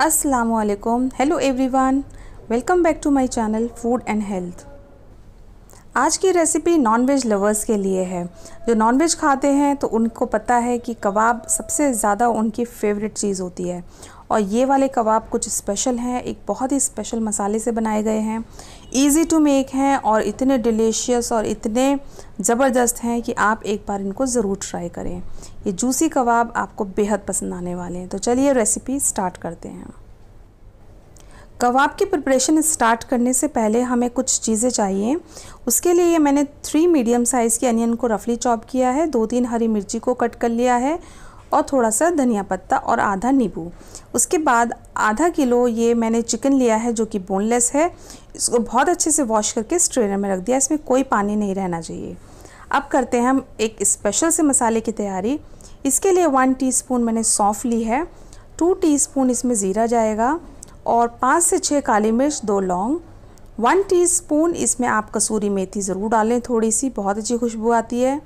अस्सलाम वालेकुम hello everyone welcome back to my channel food and health आज की रेसिपी नॉनवेज लवर्स के लिए है जो नॉनवेज खाते हैं तो उनको पता है कि कबाब सबसे ज़्यादा उनकी फेवरेट चीज़ होती है और ये वाले कबाब कुछ स्पेशल हैं एक बहुत ही स्पेशल मसाले से बनाए गए हैं ईज़ी टू मेक हैं और इतने डिलीशियस और इतने ज़बरदस्त हैं कि आप एक बार इनको ज़रूर ट्राई करें ये जूसी कबाब आपको बेहद पसंद आने वाले हैं तो चलिए रेसिपी स्टार्ट करते हैं कबाब की प्रिपरेशन स्टार्ट करने से पहले हमें कुछ चीज़ें चाहिए उसके लिए मैंने थ्री मीडियम साइज़ के अनियन को रफली चॉप किया है दो तीन हरी मिर्ची को कट कर लिया है और थोड़ा सा धनिया पत्ता और आधा नींबू उसके बाद आधा किलो ये मैंने चिकन लिया है जो कि बोनलेस है इसको बहुत अच्छे से वॉश करके स्ट्रेनर में रख दिया इसमें कोई पानी नहीं रहना चाहिए अब करते हैं हम एक स्पेशल से मसाले की तैयारी इसके लिए वन टीस्पून मैंने सौंफ ली है टू टीस्पून इसमें ज़ीरा जाएगा और पाँच से छः काली मिर्च दो लौंग वन टीस्पून इसमें आप कसूरी मेथी ज़रूर डालें थोड़ी सी बहुत अच्छी खुशबू आती है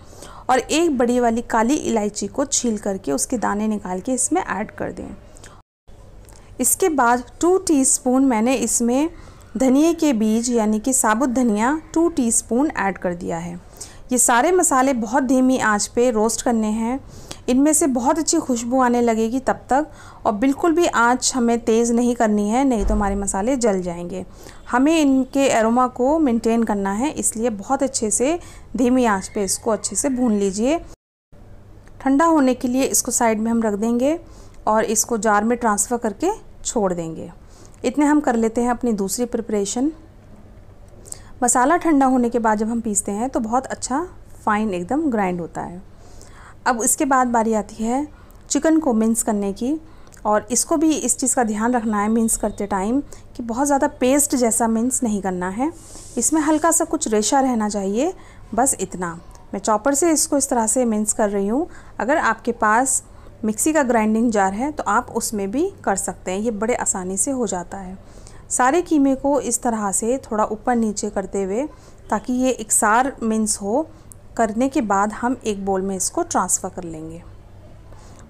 और एक बड़ी वाली काली इलायची को छील करके उसके दाने निकाल के इसमें ऐड कर दें इसके बाद टू टीस्पून मैंने इसमें धनिए के बीज यानी कि साबुत धनिया टू टीस्पून ऐड कर दिया है ये सारे मसाले बहुत धीमी आंच पे रोस्ट करने हैं इनमें से बहुत अच्छी खुशबू आने लगेगी तब तक और बिल्कुल भी आँच हमें तेज़ नहीं करनी है नहीं तो हमारे मसाले जल जाएंगे हमें इनके एरोमा को मेंटेन करना है इसलिए बहुत अच्छे से धीमी आँच पे इसको अच्छे से भून लीजिए ठंडा होने के लिए इसको साइड में हम रख देंगे और इसको जार में ट्रांसफ़र करके छोड़ देंगे इतने हम कर लेते हैं अपनी दूसरी प्रिपरेशन मसाला ठंडा होने के बाद जब हम पीसते हैं तो बहुत अच्छा फाइन एकदम ग्राइंड होता है अब इसके बाद बारी आती है चिकन को मिन्स करने की और इसको भी इस चीज़ का ध्यान रखना है मिन्स करते टाइम कि बहुत ज़्यादा पेस्ट जैसा मिन्स नहीं करना है इसमें हल्का सा कुछ रेशा रहना चाहिए बस इतना मैं चॉपर से इसको इस तरह से मिन्स कर रही हूँ अगर आपके पास मिक्सी का ग्राइंडिंग जार है तो आप उसमें भी कर सकते हैं ये बड़े आसानी से हो जाता है सारे कीमे को इस तरह से थोड़ा ऊपर नीचे करते हुए ताकि ये इकसार मिन्स हो करने के बाद हम एक बोल में इसको ट्रांसफ़र कर लेंगे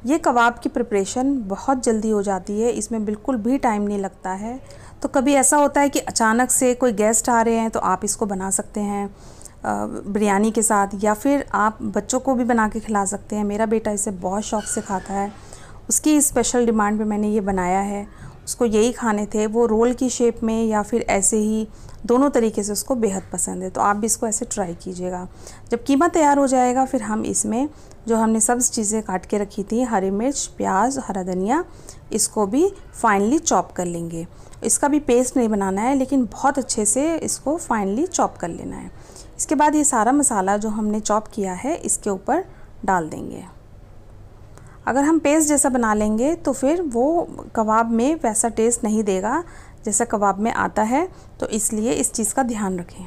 ये कबाब की प्रिपरेशन बहुत जल्दी हो जाती है इसमें बिल्कुल भी टाइम नहीं लगता है तो कभी ऐसा होता है कि अचानक से कोई गेस्ट आ रहे हैं तो आप इसको बना सकते हैं बिरयानी के साथ या फिर आप बच्चों को भी बना के खिला सकते हैं मेरा बेटा इसे बहुत शौक़ से खाता है उसकी स्पेशल डिमांड पे मैंने ये बनाया है उसको यही खाने थे वो रोल की शेप में या फिर ऐसे ही दोनों तरीके से उसको बेहद पसंद है तो आप भी इसको ऐसे ट्राई कीजिएगा जब कीमा तैयार हो जाएगा फिर हम इसमें जो हमने सब चीज़ें काट के रखी थी हरी मिर्च प्याज हरा धनिया इसको भी फाइनली चॉप कर लेंगे इसका भी पेस्ट नहीं बनाना है लेकिन बहुत अच्छे से इसको फाइनली चॉप कर लेना है इसके बाद ये सारा मसाला जो हमने चॉप किया है इसके ऊपर डाल देंगे अगर हम पेस्ट जैसा बना लेंगे तो फिर वो कबाब में वैसा टेस्ट नहीं देगा जैसा कबाब में आता है तो इसलिए इस चीज़ का ध्यान रखें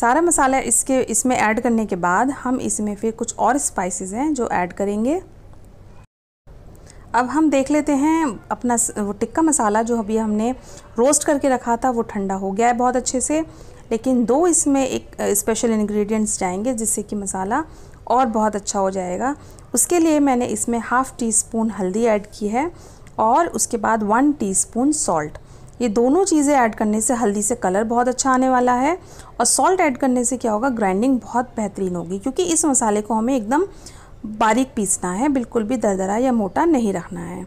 सारा मसाला इसके इसमें ऐड करने के बाद हम इसमें फिर कुछ और स्पाइसेस हैं जो ऐड करेंगे अब हम देख लेते हैं अपना वो टिक्का मसाला जो अभी हमने रोस्ट करके रखा था वो ठंडा हो गया है बहुत अच्छे से लेकिन दो इसमें एक स्पेशल इंग्रेडिएंट्स जाएंगे जिससे कि मसाला और बहुत अच्छा हो जाएगा उसके लिए मैंने इसमें हाफ़ टी स्पून हल्दी ऐड की है और उसके बाद वन टी स्पून सॉल्ट ये दोनों चीज़ें ऐड करने से हल्दी से कलर बहुत अच्छा आने वाला है और सॉल्ट ऐड करने से क्या होगा ग्राइंडिंग बहुत बेहतरीन होगी क्योंकि इस मसाले को हमें एकदम बारीक पीसना है बिल्कुल भी दरदरा या मोटा नहीं रखना है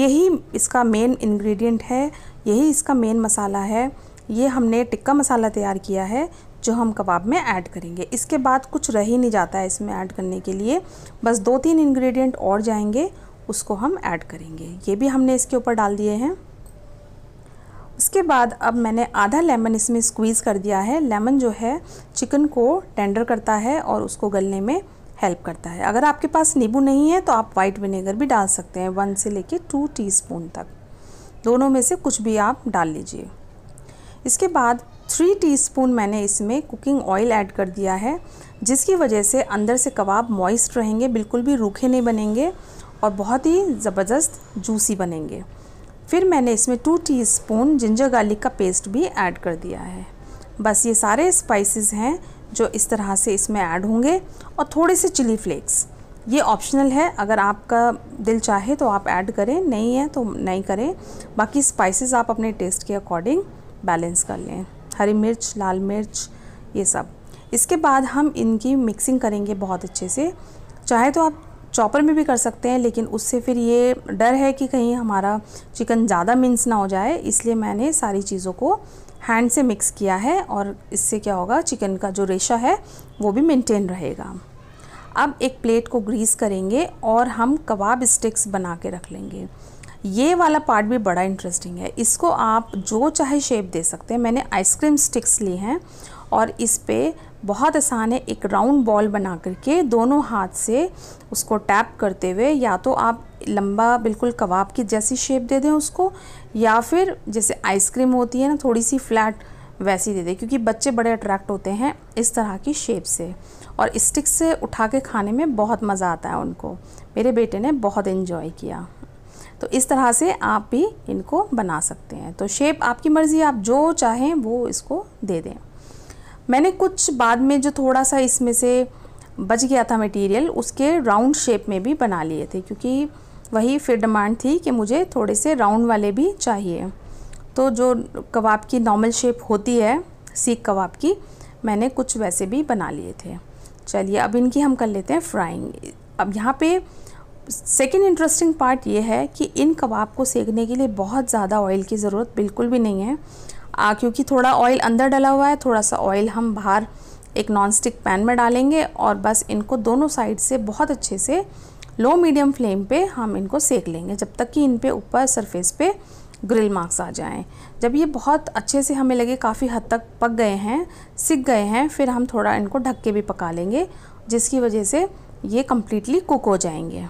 यही इसका मेन इंग्रेडिएंट है यही इसका मेन मसाला है ये हमने टिक्का मसाला तैयार किया है जो हम कबाब में ऐड करेंगे इसके बाद कुछ रह ही नहीं जाता है इसमें ऐड करने के लिए बस दो तीन इंग्रेडिएंट और जाएंगे उसको हम ऐड करेंगे ये भी हमने इसके ऊपर डाल दिए हैं उसके बाद अब मैंने आधा लेमन इसमें स्क्वीज़ कर दिया है लेमन जो है चिकन को टेंडर करता है और उसको गलने में हेल्प करता है अगर आपके पास नींबू नहीं है तो आप वाइट विनेगर भी डाल सकते हैं वन से लेके टू टीस्पून तक दोनों में से कुछ भी आप डाल लीजिए इसके बाद थ्री टीस्पून मैंने इसमें कुकिंग ऑयल ऐड कर दिया है जिसकी वजह से अंदर से कबाब मॉइस्ट रहेंगे बिल्कुल भी रूखे नहीं बनेंगे और बहुत ही ज़बरदस्त जूसी बनेंगे फिर मैंने इसमें टू टीस्पून जिंजर गार्लिक का पेस्ट भी ऐड कर दिया है बस ये सारे स्पाइसेस हैं जो इस तरह से इसमें ऐड होंगे और थोड़े से चिली फ्लेक्स ये ऑप्शनल है अगर आपका दिल चाहे तो आप ऐड करें नहीं है तो नहीं करें बाकी स्पाइसेस आप अपने टेस्ट के अकॉर्डिंग बैलेंस कर लें हरी मिर्च लाल मिर्च ये सब इसके बाद हम इनकी मिक्सिंग करेंगे बहुत अच्छे से चाहे तो आप चॉपर में भी कर सकते हैं लेकिन उससे फिर ये डर है कि कहीं हमारा चिकन ज़्यादा मिन्स ना हो जाए इसलिए मैंने सारी चीज़ों को हैंड से मिक्स किया है और इससे क्या होगा चिकन का जो रेशा है वो भी मेंटेन रहेगा अब एक प्लेट को ग्रीस करेंगे और हम कबाब स्टिक्स बना के रख लेंगे ये वाला पार्ट भी बड़ा इंटरेस्टिंग है इसको आप जो चाहे शेप दे सकते हैं मैंने आइसक्रीम स्टिक्स ली हैं और इस पर बहुत आसान है एक राउंड बॉल बना करके दोनों हाथ से उसको टैप करते हुए या तो आप लंबा बिल्कुल कबाब की जैसी शेप दे दें उसको या फिर जैसे आइसक्रीम होती है ना थोड़ी सी फ्लैट वैसी दे दें क्योंकि बच्चे बड़े अट्रैक्ट होते हैं इस तरह की शेप से और स्टिक से उठा के खाने में बहुत मज़ा आता है उनको मेरे बेटे ने बहुत इन्जॉय किया तो इस तरह से आप भी इनको बना सकते हैं तो शेप आपकी मर्ज़ी आप जो चाहें वो इसको दे दें मैंने कुछ बाद में जो थोड़ा सा इसमें से बच गया था मटेरियल उसके राउंड शेप में भी बना लिए थे क्योंकि वही फिर डिमांड थी कि मुझे थोड़े से राउंड वाले भी चाहिए तो जो कबाब की नॉर्मल शेप होती है सीख कबाब की मैंने कुछ वैसे भी बना लिए थे चलिए अब इनकी हम कर लेते हैं फ्राइंग अब यहाँ पे सेकेंड इंटरेस्टिंग पार्ट ये है कि इन कबाब को सेकने के लिए बहुत ज़्यादा ऑयल की ज़रूरत बिल्कुल भी नहीं है आ, क्योंकि थोड़ा ऑयल अंदर डला हुआ है थोड़ा सा ऑयल हम बाहर एक नॉन स्टिक पैन में डालेंगे और बस इनको दोनों साइड से बहुत अच्छे से लो मीडियम फ्लेम पे हम इनको सेक लेंगे जब तक कि इन पे ऊपर सरफेस पे ग्रिल मार्क्स आ जाएं जब ये बहुत अच्छे से हमें लगे काफ़ी हद तक पक गए हैं सिक गए हैं फिर हम थोड़ा इनको ढक के भी पका लेंगे जिसकी वजह से ये कम्प्लीटली कुक हो जाएंगे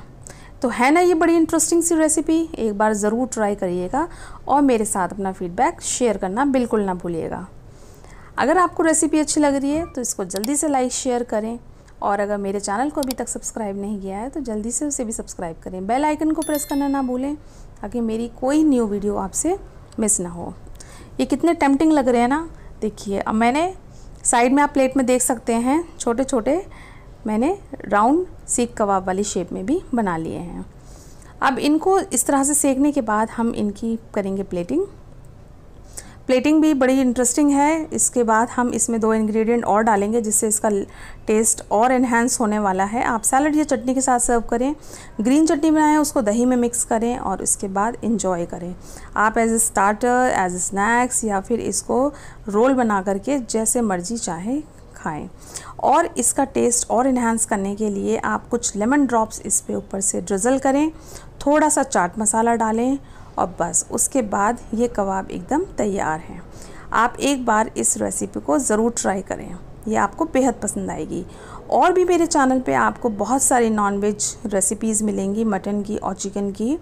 तो है ना ये बड़ी इंटरेस्टिंग सी रेसिपी एक बार ज़रूर ट्राई करिएगा और मेरे साथ अपना फीडबैक शेयर करना बिल्कुल ना भूलिएगा अगर आपको रेसिपी अच्छी लग रही है तो इसको जल्दी से लाइक शेयर करें और अगर मेरे चैनल को अभी तक सब्सक्राइब नहीं किया है तो जल्दी से उसे भी सब्सक्राइब करें बेल आइकन को प्रेस करना ना भूलें ताकि मेरी कोई न्यू वीडियो आपसे मिस ना हो ये कितने टेम्पटिंग लग रहे हैं ना देखिए अब मैंने साइड में आप प्लेट में देख सकते हैं छोटे छोटे मैंने राउंड सीख कबाब वाली शेप में भी बना लिए हैं अब इनको इस तरह से सेकने के बाद हम इनकी करेंगे प्लेटिंग प्लेटिंग भी बड़ी इंटरेस्टिंग है इसके बाद हम इसमें दो इंग्रेडिएंट और डालेंगे जिससे इसका टेस्ट और इन्हेंस होने वाला है आप सैलड या चटनी के साथ सर्व करें ग्रीन चटनी बनाएं उसको दही में मिक्स करें और उसके बाद इंजॉय करें आप as a starter as a snacks या फिर इसको रोल बना करके जैसे मर्जी चाहे खाएं और इसका टेस्ट और इन्हांस करने के लिए आप कुछ लेमन ड्रॉप्स इस पे ऊपर से ड्रिजल करें थोड़ा सा चाट मसाला डालें और बस उसके बाद ये कबाब एकदम तैयार हैं आप एक बार इस रेसिपी को ज़रूर ट्राई करें ये आपको बेहद पसंद आएगी और भी मेरे चैनल पे आपको बहुत सारी नॉनवेज रेसिपीज़ मिलेंगी मटन की और चिकन की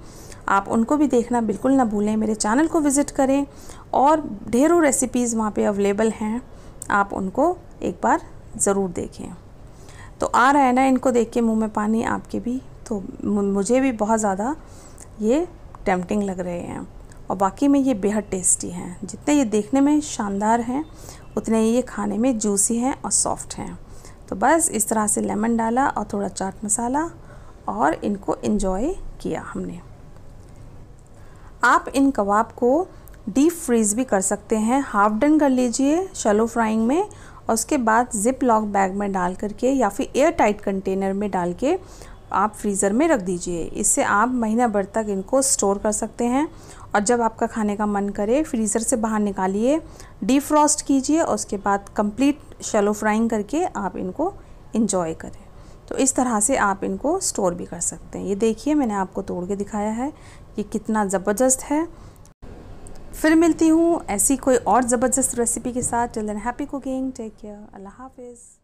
आप उनको भी देखना बिल्कुल ना भूलें मेरे चैनल को विज़िट करें और ढेरों रेसिपीज़ वहाँ पे अवेलेबल हैं आप उनको एक बार ज़रूर देखें तो आ रहा है ना इनको देख के मुँह में पानी आपके भी तो मुझे भी बहुत ज़्यादा ये टेम्पटिंग लग रहे हैं और बाकी में ये बेहद टेस्टी हैं जितने ये देखने में शानदार हैं उतने ही ये खाने में जूसी हैं और सॉफ्ट हैं तो बस इस तरह से लेमन डाला और थोड़ा चाट मसाला और इनको इन्जॉय किया हमने आप इन कबाब को डीप फ्रीज़ भी कर सकते हैं हाफ डन कर लीजिए शलो फ्राइंग में और उसके बाद ज़िप लॉक बैग में डाल करके या फिर एयर टाइट कंटेनर में डाल के आप फ्रीज़र में रख दीजिए इससे आप महीना भर तक इनको स्टोर कर सकते हैं और जब आपका खाने का मन करे फ्रीज़र से बाहर निकालिए डीफ्रॉस्ट कीजिए और उसके बाद कंप्लीट शेलो फ्राइंग करके आप इनको इंजॉय करें तो इस तरह से आप इनको स्टोर भी कर सकते हैं ये देखिए मैंने आपको तोड़ के दिखाया है कि कितना ज़बरदस्त है फिर मिलती हूँ ऐसी कोई और ज़बरदस्त रेसिपी के साथ till then happy cooking take care अल्लाह हाफिज़